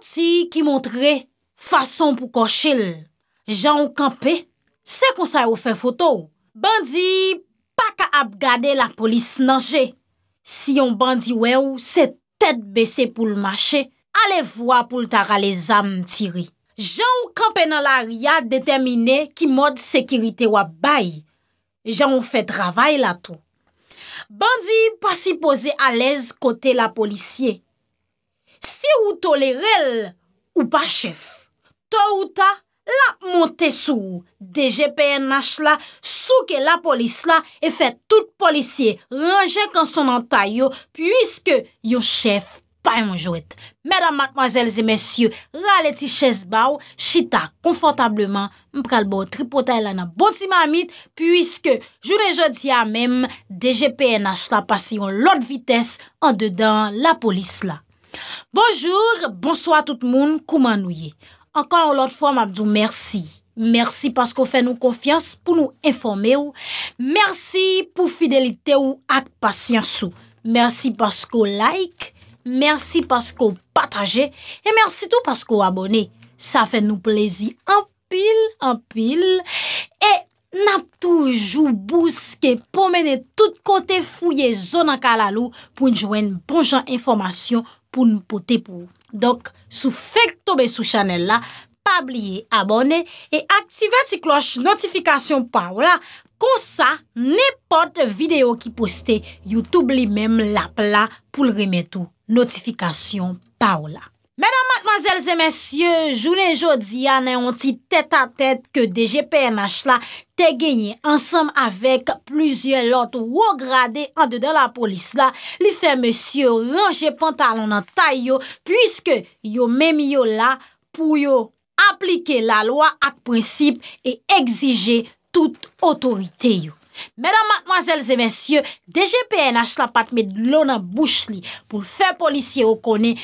Ti ki montre fason pou koshil. Jan ou kampe, se konsay ou fe foto. Bandi, pa ka ap gade la polis nanje. Si yon bandi we ou, se tet besse pou l'mache, ale vwa pou l'tara le zam tiri. Jan ou kampe nan la ria, detemine ki mod sekirite wab bay. Jan ou fe travay la tou. Bandi, pa si pose alez kote la polisye. Si ou to le rel ou pa chef, to ou ta la monte sou DGPNH la, souke la polis la e fè tout polisye rangek an son anta yo, pwiske yo chef pa yon jowet. Mèdam matmazèl zè mèsyo, ralè ti chèz bèw, chita konfortableman, mpral bèw tripotay la nan bonti mamit, pwiske jounen jowet ya mèm DGPNH la pasi yon lot vites an dedan la polis la. Bonjour, bonsoir tout moun kouman nou ye. Ankan ou lot fwa mabdou mersi. Mersi paskou fè nou konfians pou nou informe ou. Mersi pou fidelite ou ak pasyans ou. Mersi paskou like. Mersi paskou pataje. E mersi tou paskou abone. Sa fè nou plezi anpil, anpil. E nabdou jou bouske pou mene tout kote fouye zonankal alou. Pounjwen bonjan informasyon. pou nou pote pou. Donk, sou fèk tobe sou chanel la, pabliye abone, e aktive ti kloche notifikasyon pa ou la, konsa, nepot videyo ki poste, Youtube li mem lapla, pou l remetou notifikasyon pa ou la. Mèdame, mademoiselles et mèsyè, jounen jodi anè onti tèt a tèt ke DGPNH la te genye ansèm avèk plüzyè lòt wò gradè an dèdè la polis la li fè mèsyè ranjè pantalon nan tay yo pwiske yo mèmi yo la pou yo aplike la lò ak prinsip e egzije tout otorite yo. Mèdame, mademoiselles et mèsyè, DGPNH la patme lò nan bouch li pou fè polisye yo konè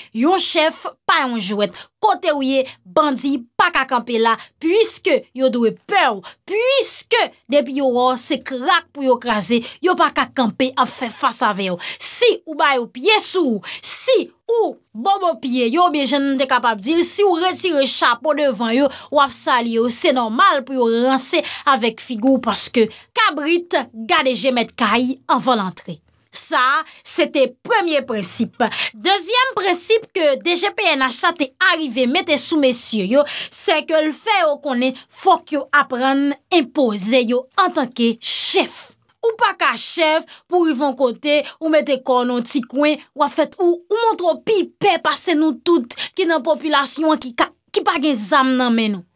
pa yon jwet, kote wye bandi pa kakampe la, pwiske yon dwe pew, pwiske debi yon or se krak pou yon krasi, yon pa kakampe ap fè fasa veyo. Si ou bayo pye sou, si ou bombo pye, yon biye jen nende kapap dil, si ou retire chapo devan yon, wap sali yon, se normal pou yon ranse avèk figou, pwiske kabrit gade jemèd kaj an vol antre. Sa, se te premye precipe. Dezyem precipe ke DGPN achate arive mette sou mesye yo, se ke l fe ou konen fok yo apren impose yo an tanke chef. Ou pa ka chef pou y von kote ou mette konon ti kwen wafet ou ou montre pipe pase nou tout ki nan populasyon ki pa gen zam nan men nou.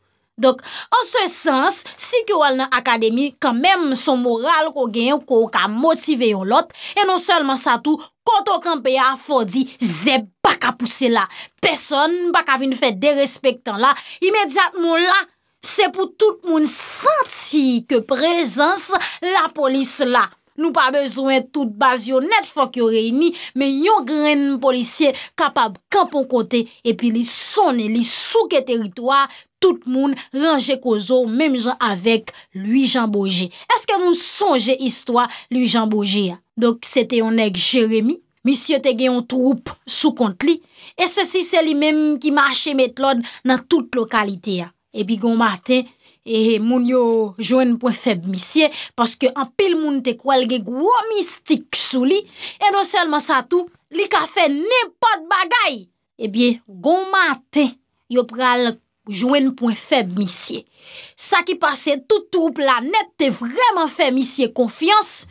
Dok, an se sens, si ki wal nan akademi, kanmem son moral ko gen, ko ka motive yon lot, e non selman sa tou, koto kanpe a fodi, zep baka puse la. Peson baka vin fè de respectan la, imediat moun la, se pou tout moun santi ke prezans la polis la. Nou pa bezwen tout baz yo net fok yo reyni, men yon gren policye kapab kampon kote, epi li sonen li souke teritoa, tout moun ranje kozo, mem jan avek lui Jean Bourget. Eske nou sonje histwa lui Jean Bourget ya? Dok, sete yon ek Jérémy, misye te gen yon troupe sou kont li, e se si se li menm ki marche met lod nan tout lokalite ya. Epi Gon Martin, E moun yo jwen pwen feb misye, paske an pil moun te kwa lge gwo mistik sou li, e non selman sa tou, li ka fe nipot bagay, e eh bie gwa mante yo pral jwen pwen feb misye. Sa ki pase tout troupe la net te vreman fe misye konfians,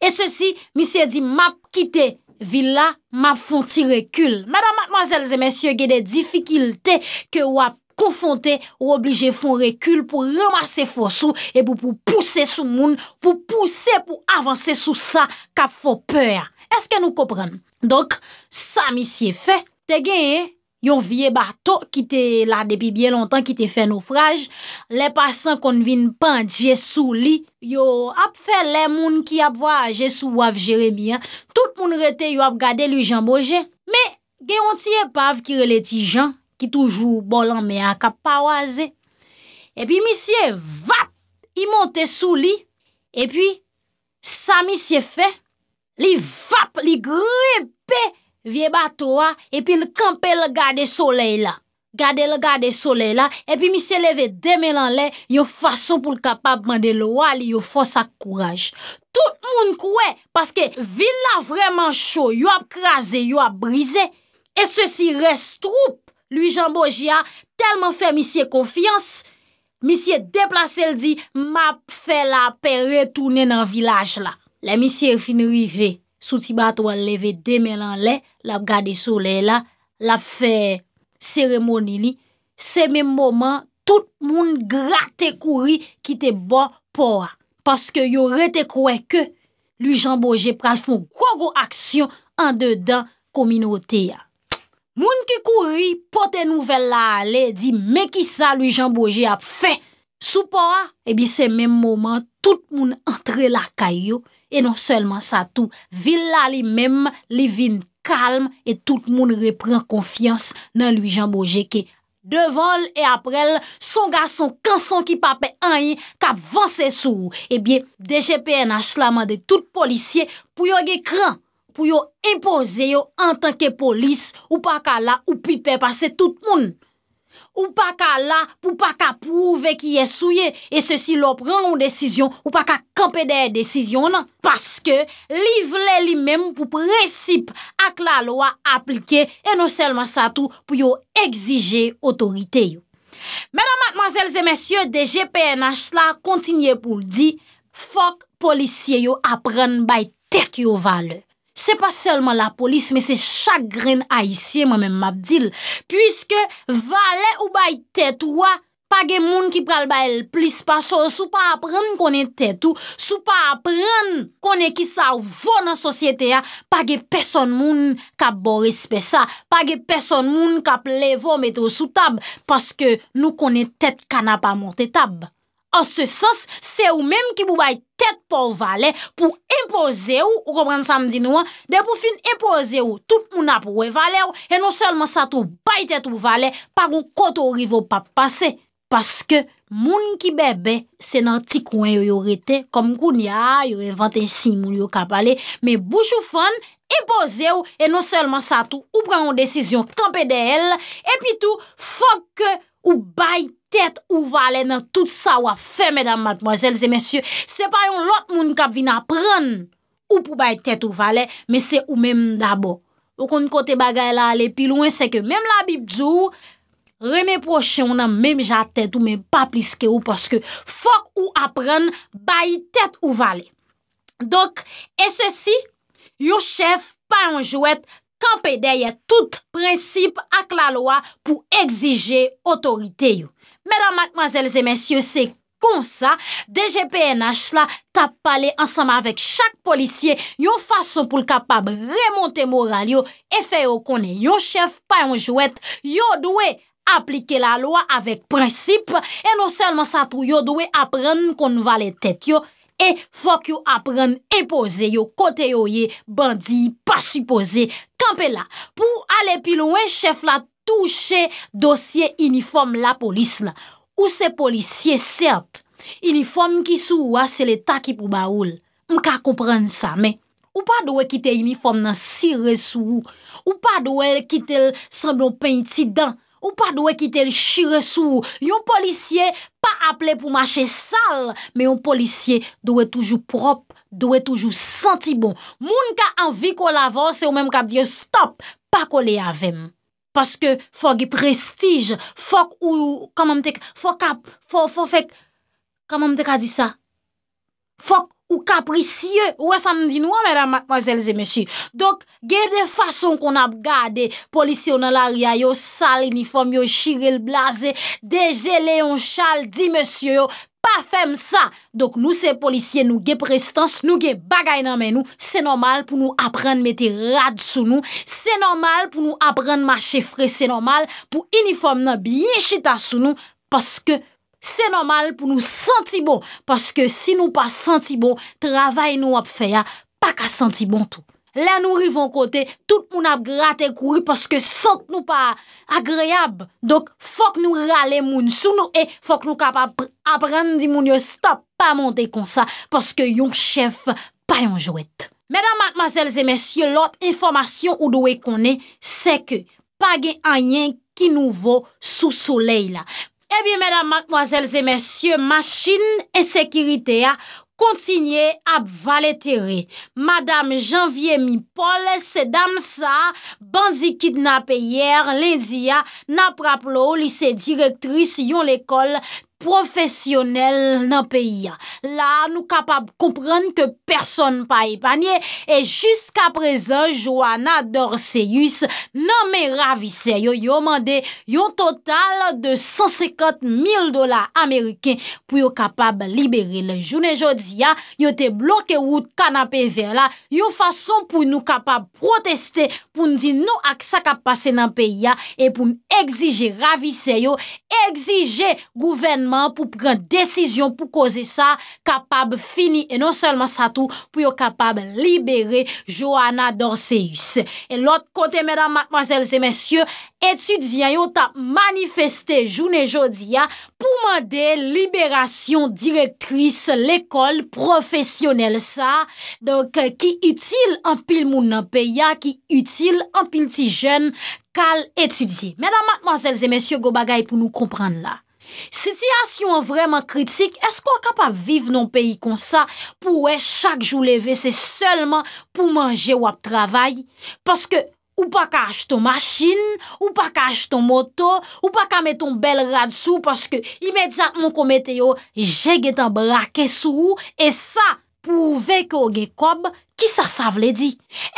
e se si misye di map kite villa, map fonti rekul. Madame, mademoiselles et messieurs, gen de difficulté ke wap, konfonte ou oblije fon rekul pou remarse fosou e pou pou pousse sou moun, pou pousse pou avanse sou sa, kap fò pèr. Eske nou kopren? Donk, sa misye fè, te genye, yon vie bato, ki te la depi bie lontan, ki te fè naufraj, le pasan konvin pan dje sou li, yo ap fè le moun ki ap vwa a jesou wav jerebi, tout moun rete yo ap gade lujan boje. Me, gen yon tiye pav ki releti jan, ki toujou bolan me a kapawaze. E pi misye vap, i monte sou li, e pi sa misye fe, li vap, li gripe vie bato a, e pi l kampel gade soley la. Gade le gade soley la, e pi misye leve deme lan le, yo fason pou l kapab mande lo a, li yo fosa kouraj. Tout moun kouwe, paske vil la vreman chou, yo ap krasi, yo ap brize, e se si res troupe, Lui Jean Bourget a telman fe misye konfians, misye deplase el di, map fe la pe retounen nan vilaj la. La misye fin rive, souti batwa leve demen lan le, la gade sole la, la fe seremoni li, semen moman, tout moun gratte kouri ki te bo pora. Paske yore te kwe ke, lui Jean Bourget pral fon kogo aksyon an dedan kominote ya. Moun ki kouri, pote nouvel la ale, di me ki sa Louis-Jean Bourget ap fe. Sou po a, ebi se menm mouman, tout moun entre la kayo. E non selman sa tou, villa li menm, li vin kalm, e tout moun repren konfians nan Louis-Jean Bourget ke. Devonl e aprel, son gason kanson ki pape anye, kap vansesou. Ebi, eh deje pe en achlaman de tout polisye pou yo ge kran. pou yo epose yo an tanke polis ou pa ka la ou pipe pase tout moun. Ou pa ka la pou pa ka pouve ki ye souye e se si lop rengon desisyon ou pa ka kampe deye desisyon nan paske li vle li menm pou precip ak la loa aplike e non selman sa tou pou yo exije otorite yo. Mèdam matmazèl zè mèsyò de GPNH la kontinye pou ldi fok polisye yo apren bay tek yo valeur. Se pa selman la polis, me se chagren a isye mwen men mabdil. Puiske vale ou bay tèt ouwa, page moun ki pral bay el plis pa sou, sou pa apren konen tèt ou, sou pa apren konen ki sa ou vò nan sosyete ya, page peson moun kap bor espè sa, page peson moun kap levò meto sou tab, paske nou konen tèt kana pa montè tab. An se sens, se ou menm ki pou bay tet pou wale, pou empoze ou, ou kompren samdi nou an, de pou fin empoze ou, tout non moun ap wè wale ou, e non selman sa tou bay tet pou wale, par ou koto ou rivo pap pase. Paske, moun ki bebe, se nan ti kwen yo yo rete, kom koun ya, yo inventen si moun yo kapale, me bou chou fon, empoze ou, e non selman sa tou ou pran ou desisyon kampè de el, epi tou, fok ou bay tet, tèt ou vale nan tout sa wap fè, mèdam matmojèl, zè mèsyè, se pa yon lot moun kap vin apren, ou pou bay tèt ou vale, mè se ou mèm dabo. Ou kon kote bagay la ale pi loun, se ke mèm la bib djou, remè proche, ou nan mèm jat tèt ou, mèm pa plis ke ou, paske fok ou apren, bay tèt ou vale. Dok, e se si, yon chef pa yon jwèt, kampèdè yè tout prinsip ak la loa pou egzije otorite yo. Mèdam, matmazèlzè, mèsyò, sè kon sa, DGPNH la tap pale ansama avèk chak polisye yo fason pou l kapab remonte moral yo e fè yo konè yo chèf pa yon jouèt yo dwe aplike la loa avèk prinsip e nou sèlman sa tou yo dwe apren kon valè tèt yo E fok yo apren epose yo kote yo ye bandi pasupose. Kampela, pou ale pilon wey chef la touche dosye uniform la polis na. Ou se polisye cert, uniform ki sou ou ase le taki pou baoul. Mka kompren sa men. Ou pa do wey kite uniform nan sirre sou ou. Ou pa do wey kite semblon peinti dan. Ou pa dwe kite l chire sou? Yon polisye pa aple pou mache sal, me yon polisye dwe toujou prop, dwe toujou senti bon. Moun ka anvi kol avance, ou menm kap diyo stop, pa kole avem. Paske fok gip prestij, fok ou, kamam tek, fok ap, fok fok fek, kamam tek a di sa? Fok! Ou kaprisye. Ou esam di nou an mèdam, mèdam, mèzelze, mèsy. Dok, gey de fason kon ap gade. Polisyon nan l'aria yo. Sal uniform yo. Chiril blaze. Deje leyon chal. Di mèsy yo. Pa fem sa. Dok nou se polisyen nou ge prestans. Nou ge bagay nan mè nou. Se normal pou nou apren mète rad sou nou. Se normal pou nou apren mèche fre. Se normal pou uniform nan biye chita sou nou. Paske... Se nomal pou nou senti bon, paske si nou pa senti bon, travay nou ap feya, pa ka senti bon tou. La nou rivon kote, tout moun ap grate kouri, paske sent nou pa agreyab. Dok, fok nou rale moun sou nou e, fok nou kap ap apren di moun yo stop pa monte kon sa, paske yon chef pa yon jowet. Medan matmazelze mesye, lot informasyon ou do e konen, se ke pa gen anyen ki nou vo sou soley la. Eh bien, madame, mademoiselles et messieurs, machine et sécurité a continué à valéterer. Madame Janvier Mipol, c'est dame ça, bandit kidnappé hier, lundi, na praplo, lycée directrice, yon l'école... Profesyonel nan peyi ya La nou kapab kompren Ke person pa e panye E jusqu aprezen Johanna Dorseyus Nan me ravise yo Yo mande yo total de 150.000 dolar Ameriken Pou yo kapab liberi le Jounen jodi ya, yo te bloke Wout kanapen ver la Yo fason pou nou kapab proteste Poun di nou ak sa kapase nan peyi ya E pou m exije ravise yo Exije gouvernement pou pren desisyon pou koze sa kapab fini e non selman sa tou pou yo kapab libere Johanna Dorseyus e lot kote mèdam mwenzele zè mèsyo etudiyan yo ta manifeste jounè jodi ya pou mande liberasyon direktris l'ekol profesyonel sa donk ki euh, util an pil moun nan pe ya ki util an pil ti jen kal etudiyan mèdam mwenzele zè mèsyo go bagay pou nou komprende la Siti as yon vreman kritik, esko akap ap viv non peyi kon sa pou we chak jou leve se selman pou manje wap travay? Paske ou pa ka ashton maschin, ou pa ka ashton moto, ou pa ka meton bel rad sou paske imediat moun komete yo jegetan brake sou e sa pou vek yo ge kob? Ki sa sa vle di?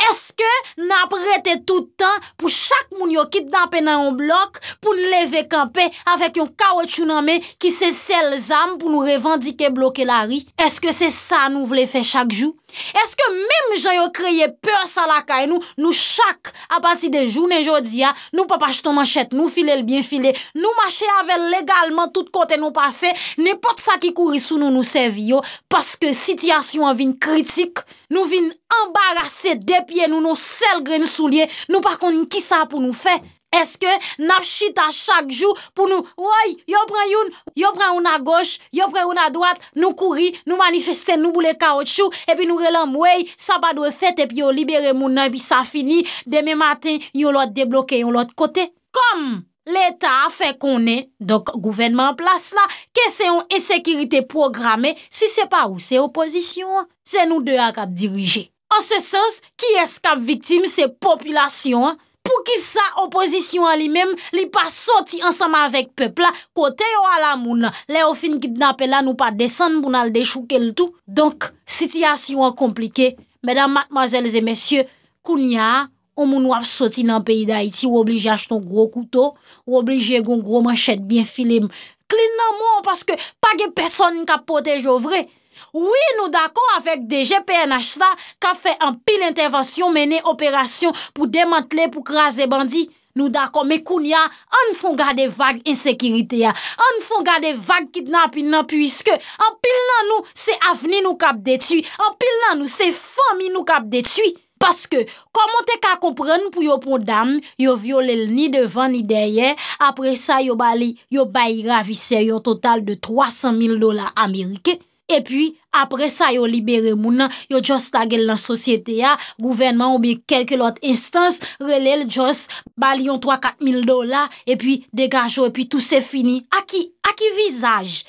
Eske nan prete toutan pou chak moun yo ki dapen nan yon blok pou nileve kampe avèk yon kawè chouname ki se sel zame pou nou revendike blokè la ri? Eske se sa nou vle fe chak jou? Eske mèm jan yo kreye pèr salakay e nou, nou chak apansi de jounen jodi ya, nou papache ton manchet, nou file l'byen file, nou manchet avèl legalman tout kote nou pase, nèpot sa ki kouri sou nou nou sevi yo, paske sityasyon avin kritik, nou vin ambarase depye nou nou selgren sou liye, nou par kon yon ki sa pou nou fe? Eske napchit a chak jou pou nou, woy, yon pren yon, yon pren yon a goch, yon pren yon a doat, nou kouri, nou manifesten, nou boule kaotchou, epi nou relan mwoy, sabadwe fete, epi yon libere mounan, epi sa fini, deme maten, yon lot debloke, yon lot kote. Kom, l'Etat a fe konen, donk gouvenman plas la, kese yon esekirite programe, si se pa ou se oposisyon, se nou de Arab dirije. An se sens, ki eskap vitim se populasyon? Pou ki sa opozisyon li men, li pa soti ansama vek pepla, kote yo ala moun. Le ou fin kidnap elan ou pa desen pou nan dechouke l'tou. Donk, sityasyon komplike. Medan matmazelze mesye, koun ya, ou moun wap soti nan peyi da iti ou oblije ach ton gro kouto, ou oblije goun gro manchet bin filim. Klin nan moun paske pa ge peson ka pote jo vrej. Oui, nou d'akon avèk deje PNH la, ka fè an pil intervensyon menè operasyon pou demantle pou krasè bandi. Nou d'akon, me koun ya, an foun gade vage insekiritè ya. An foun gade vage kitna pinna, pwiske an pil nan nou se aveni nou kap detui. An pil nan nou se fami nou kap detui. Paske, komon te ka kompren pou yo pondam, yo violel ni devan ni deryen, apre sa yo bali, yo bayi ravise yo total de 300.000 dola Amerike. E pi apre sa yo libere mounan, yo jos tagel nan sosyete ya, gouvenman ou bi kelke lot instans, relel jos balyon 3-4 mil dola, e pi degajo, e pi tout se fini. Aki, aki vizaj,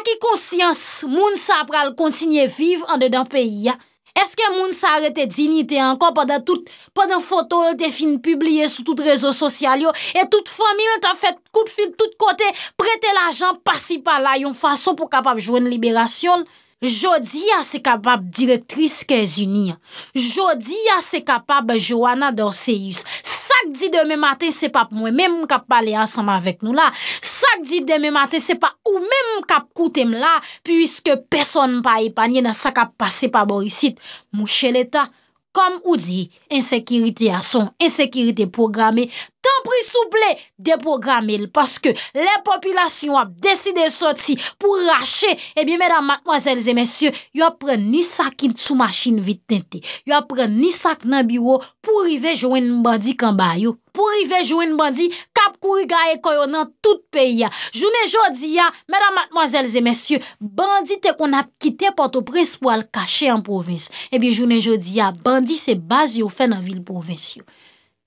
aki konsyans, moun sa pral kontinye viv an de dan peyi ya. Eske moun sa re te dini te ankon pa da tout, pa da foto te fin publie sou tout rezo sosyal yo, e tout fomil ta fet kout fil tout kote, prete la jan pasi pa la yon fason pou kapab jwen liberasyon. Jodi ya se kapab direktris Kezunia. Jodi ya se kapab Johanna Dorseyus. Sak di deme maten se pa mwen menm kap pale ansanman vek nou la. Sak di deme maten se pa ou menm kap koute m la. Piske peson pa epanye nan sak ap pase pa borisit. Mou che leta, kom ou di, ensekiriti ason, ensekiriti programe, souple deprogramel, paske le popilasyon ap deside soti pou rache, ebi mèdam matmozèlze mèsyon, yo ap pren ni sak in sou machin vitente, yo ap pren ni sak nan biwo pou rive joen bandi kamba yo, pou rive joen bandi, kap kouriga e koyonan tout peyi ya. Jounen jodi ya, mèdam matmozèlze mèsyon, bandi te kon ap kite pato pres pou al kache an provins, ebi jounen jodi ya, bandi se baz yo fè nan vil provins yo.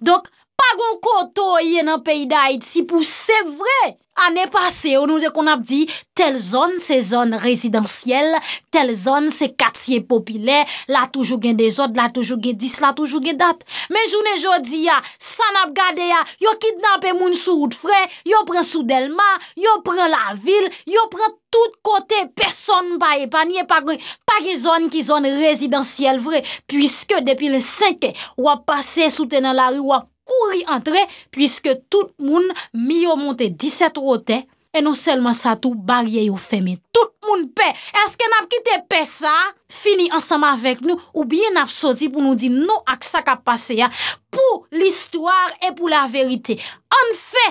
Donk, Pag ou koto ye nan peyi da Haiti pou se vre, ane pase, ou nou de kon ap di, tel zon se zon rezidansyel, tel zon se katsye popile, la toujou gen de zon, la toujou gen dis, la toujou gen dat. Men jounen jodi ya, san ap gade ya, yo kidnap e moun sou oud fre, yo pren sou delman, yo pren la vil, yo pren tout kote, person ba e pa, niye pag e zon ki zon rezidansyel vre, pwiske depi le 5e, wap pase sou te nan la ri, wap pasi, kouri antre, pwiske tout moun mi yo monte 17 roten, e non selman sa tou barye yo feme, tout moun pe, eske nap kite pe sa, fini ansama vek nou, oubyen ap sozi pou nou di nou ak sa kap pase ya, pou l'histoire e pou la verite, an fe,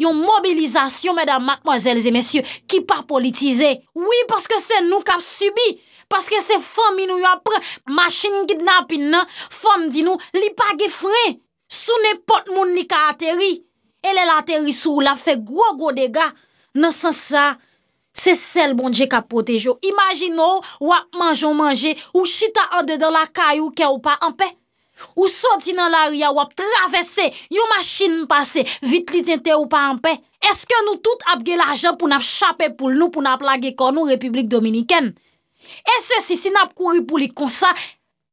yon mobilizasyon, medan, makmozelze, mesye, ki pa politize, oui, paske se nou kap subi, paske se fom inou yo apre, machin gidnap inou, non? fom di nou, li pa ge fre, Sou nepot moun li ka ateri. Ele la ateri sou ou la fe gwo gwo dega. Nan san sa, se sel bon dje ka potejo. Imagine ou wap manjon manje ou chita an de de la kay ou ke ou pa anpe. Ou soti nan la ria wap travese, yon machine pase, vit li tente ou pa anpe. Eske nou tout ap ge la jan pou nap chape pou nou pou nap lage kon nou Republik Dominiken. E se si si nap kouri pou li konsa,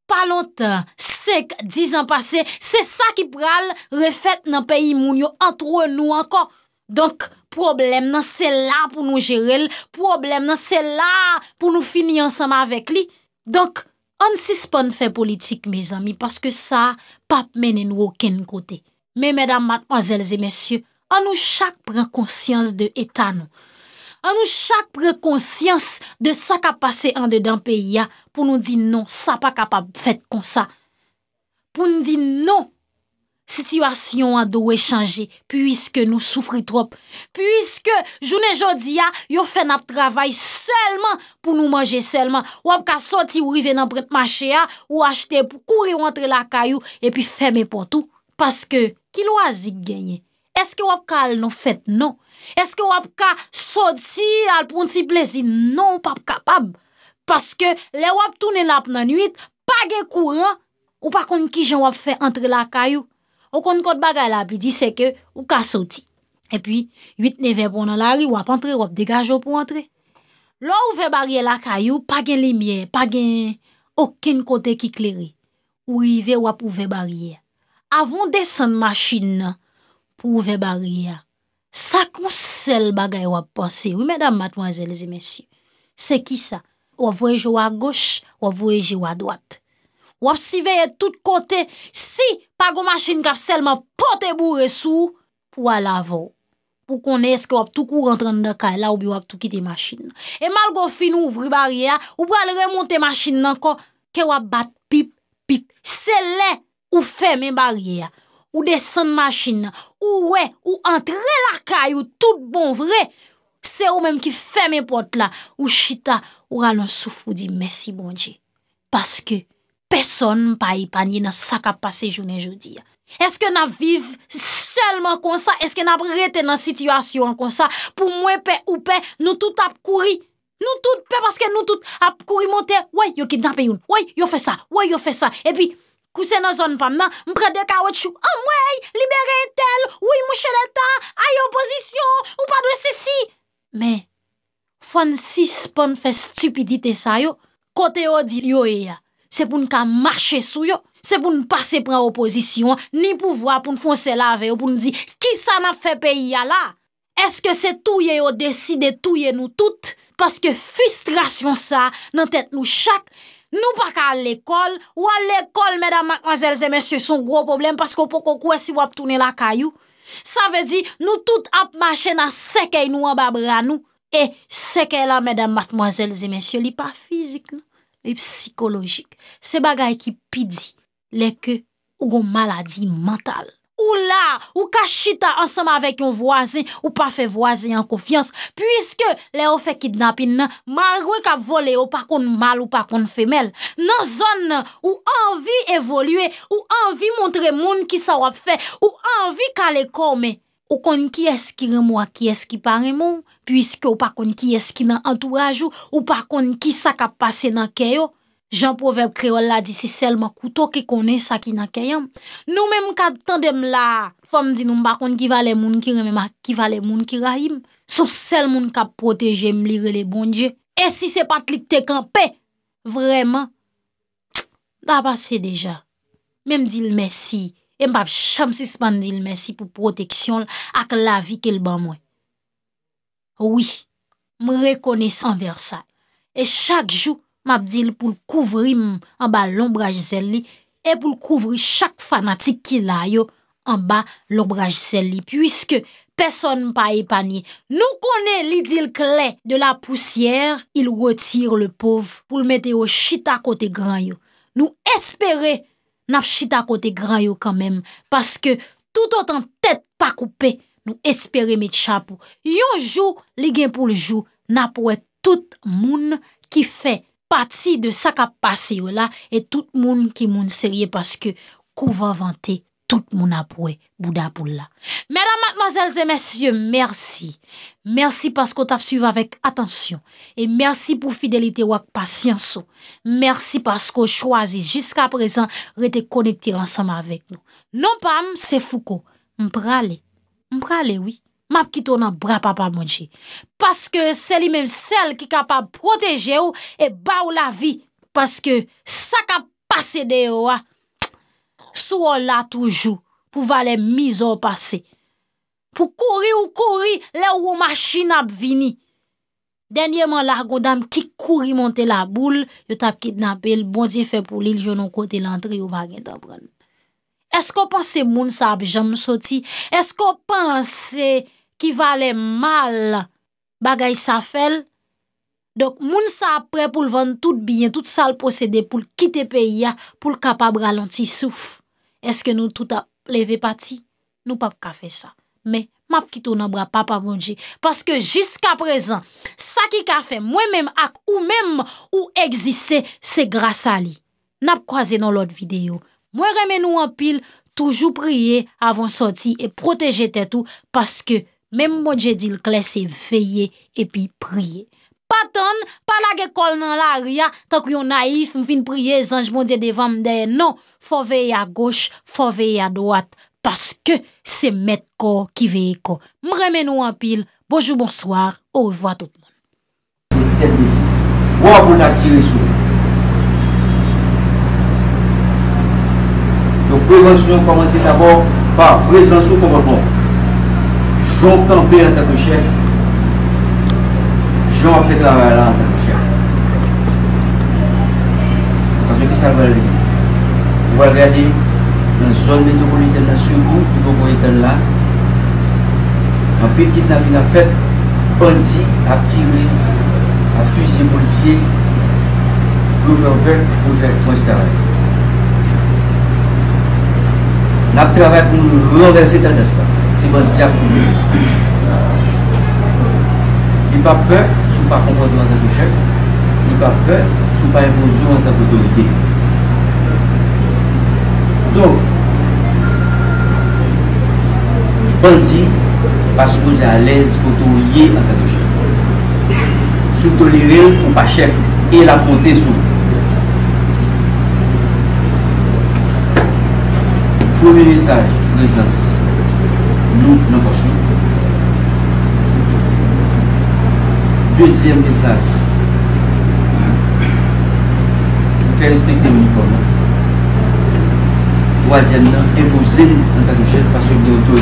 Pa lontan, sek dizan pase, se sa ki pral refet nan peyi moun yo antro nou ankon. Donk, problem nan se la pou nou jere l, problem nan se la pou nou fini ansama avek li. Donk, an si spon fè politik, mes ami, paske sa, pap menen nou okèn kote. Men, menam, matmazèlzè, mesyè, an nou chak pran konsyans de etan nou. An nou chak prekonsyans de sa ka pase an dedan peyi ya, pou nou di non, sa pa kapab fet kon sa. Pou nou di non, sitiwasyon an do we chanje, pwiske nou soufri trop, pwiske jounen jodi ya, yo fe nap travay selman pou nou manje selman, wap ka soti ou rive nan brent mache ya, ou achte pou kou rewantre la kayou, epi feme potou, paske ki lo azik genye. Eske wap ka al nou fèt nan? Eske wap ka sot si al poun si plezi nan wap kapab? Paske le wap tounen ap nan 8, pa gen kouran, ou pa kon ki jen wap fè entre lakayou. Ou kon kote bagay la pi di seke wap ka sot si. E pi 8-9èp wap bon nan la ri wap entre wap degaj wap wap entre. Lo wap ve barye lakayou, pa gen limiè, pa gen oken kote ki kleri. Ou i ve wap wap ve barye. Avon desen machin nan, pou ouve bariya. Sak mou sel bagay wap pase, oui, mèdam matwanzè, lèzè, mèsyè. Se ki sa? Wap vweji wap goch, wap vweji wap dwat. Wap si veye tout kote, si pago machin kap selman, pote bou resou, pou wap lavo. Pou konez ke wap toukou rentran de ka, la ou bi wap toukite machin nan. E mal go fin ouvri bariya, ou bi wap remonte machin nan, ke wap bat pip, pip. Se le oufe men bariya, ou desen machin nan, ou we, ou entre la kay, ou tout bon vre, se ou menm ki fe men pot la, ou chita, ou alon souf bon ou di, mersi bon je, paske, peson pa ipanye nan sa kap pase jounen joudi. Eske nan viv, selman konsa, eske nan brete nan sityasyon konsa, pou mwen pe ou pe, nou tout ap kouri, nou tout pe, paske nou tout ap kouri monte, we, yo ki dapen yon, we, yo fe sa, we, yo fe sa, e pi, Kouse nan zon pan nan, mpre dekawet chou. Amwey, libere etel, ouy mouche leta, ay oposisyon, ou padwe sisi. Me, fon sis pon fè stupidite sa yo. Kote yo di yo e ya. Se pou n ka mache sou yo. Se pou n pase pran oposisyon, ni pou vwa pou n fon se lave yo. Pou n di, ki sa nap fè peyi ya la? Eske se touye yo deside touye nou tout? Paske fustrasyon sa nan tèt nou chak. Nou pa ka l'ekol, ou al l'ekol, mèdam, matmozèl, zè, mèsyo, son gro problem, pasko pou kon kouè si wap toune la kayou. Sa ve di, nou tout ap mache nan sekei nou wababranou, e sekei la, mèdam, matmozèl, zè, mèsyo, li pa fizik, non. li psikologik. Se bagay ki pidi, leke, ou gon maladi mental. Ou la, ou ka chita ansem avèk yon voisin, ou pa fè voisin an konfians, pwiske le ou fè kidnapin nan, marwe kap vole ou pa kon mal ou pa kon femel. Nan zon nan, ou anvi evolue, ou anvi montre moun ki sa wap fè, ou anvi kale kome. Ou kon ki eskire mwa ki eskipare moun, pwiske ou pa kon ki eskina antouraj ou pa kon ki sa kap pase nan keyo. Jan proverb kreol la di se sel ma koutou ki kone sa ki nan kèyam. Nou men mwen ka tendem la fòm di nou mbakon ki va le moun ki reme ma ki va le moun ki rahim. Sou sel moun ka proteje m li re le bon die. E si se patlik te kampe. Vreman. Da basè deja. Men mdi l mesi. E m pap chamsisman di l mesi pou proteksyon ak la vi ke l ban mwen. Oui, m rekone san versay. E chak jouk m ap dil pou l kouvri m an ba l ombraj zel li, e pou l kouvri chak fanatik ki la yo an ba l ombraj zel li, pwiske peson m pa epani. Nou konen li dil kle de la pousyere, il retire le pov pou l mette yo chita kote gran yo. Nou espere nap chita kote gran yo kamem, paske tout otan tet pa koupe, nou espere met chapou. Yo jou, li gen pou l jou, nap pou et tout moun ki fe chapou. partie de sa kap passé là et et tout moun ki moun parce que couvent vante tout moun apwe Bouddha pour là. Mesdames, mademoiselles et messieurs, merci. Merci parce qu'on t'a suivi avec attention. Et merci pour fidélité ou patience. Merci parce qu'on choisi jusqu'à présent rester connecté ensemble avec nous. Non pas, c'est Foucault. M'prale. M'prale, oui. map ki ton an bra pa pa mounche. Paske seli menm sel ki kapap proteje ou e ba ou la vi. Paske sa kap pase de ou a. Sou ou la toujou pou valen miz ou pase. Pou kouri ou kouri le ou ou machin ap vini. Denye man lakon dam ki kouri monte la boule, yo tap kidnap el, mounche bon fe pou li, jounon kote lantri ou bagen tabran. Esko panse moun sa bejam soti? Esko panse... ki va ale mal bagay sa fel. Dok moun sa apre pou l vande tout biyen, tout sal posede pou l kite pe ya, pou l kapab ralanti souf. Eske nou tout a leve pati? Nou pap ka fe sa. Me, map ki tou nan bra pap a mounje. Paske jiska prezen, sa ki ka fe mwen men ak ou men ou egzise, se grasa li. Nap kwaze nan lot videyo. Mwen reme nou an pil, toujou priye avon soti, e proteje tetou, paske, Mem mwo dje di l kle se veye epi priye Pa ton, pa la ge kol nan la aria Tak yon naif mvin priye zanj mwo dje devan mde Non, fò veye a goch, fò veye a doat Paske se met ko ki veye ko Mremen ou an pil, bojou bonsoir, ou revo a toutman Mwen ten disi, mwa mwen atire sou Mwen prevensyon komanse tabo Pa prezen sou komotman joun kampè an tan ke chèf, joun an fè travè an lan an tan ke chèf. Kwa zyon ki sa vè lè li. Wè vè lè li, nan zon metropolitè nan sukou, ki bo boye tan la, an pil kit nan pi nan fè, ponzi, ativè, atfusye mounisye, pou joun fè, pou jè, pou estè rè. Nan travè pou nou renversè tan nasan. C'est bandit a couru. Euh, il n'y a pas peur, a pas comprendre en tant que chef. Il n'y a pas peur, a pas imposé en tant qu'autorité. Donc, n'est pas supposé à l'aise autorité en tant que chef. Sous toléré ou pas chef et la compter sous. Premier message, présence. Deuxième message. Faire respecter l'uniforme. Troisième, imposer en tant que chef parce que nous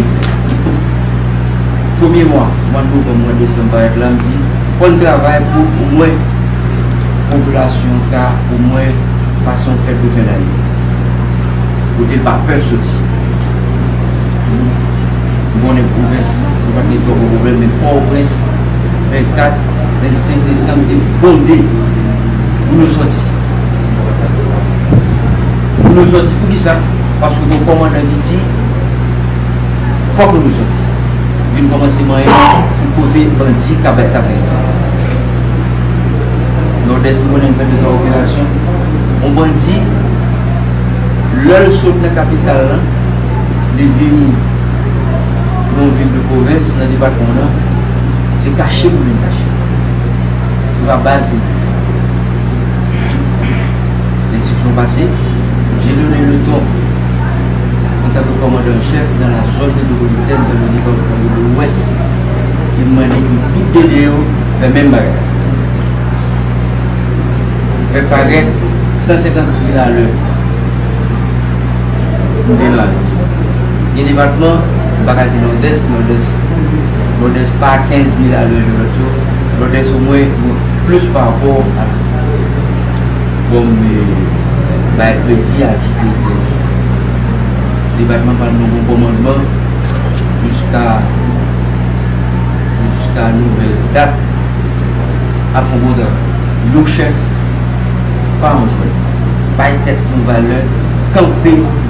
Premier mois, mois de mois de décembre, lundi. on on travaille pour au moins la population car au moins façon une fête de fin Vous n'avez pas peur de bonne province, pas de problème, mais province, 24, 25 décembre, des bondés, pour nous sortir. Pour nous sortir, pour qui ça Parce que mon commandant dit, il faut que nous sortions. Il commence à m'aider pour côté bandit qui a fait existence. nous avons fait une opération. On bandit, l'heure saute dans la capitale, hein, les vignes pour an vivre de province, dans le département, c'est caché pour nous cacher. C'est la base de tout. L'instruction passées. j'ai donné le temps en tant que commandant-chef dans la zone métropolitaine de l'Union de l'Ouest, il m'a dit tout délai fait même bagarre. Fait paraître 150 000 à l'heure. Il y a des battements pas modeste, modeste, modeste, pas 15 000 à l'heure, je veux modeste au moins, plus par rapport à bon, mais, bah, petit à qui peut dire. Débattement de le commandement jusqu'à jusqu'à nouvelle date à fond de le chef pas en jeu pas tête, une valeur campé,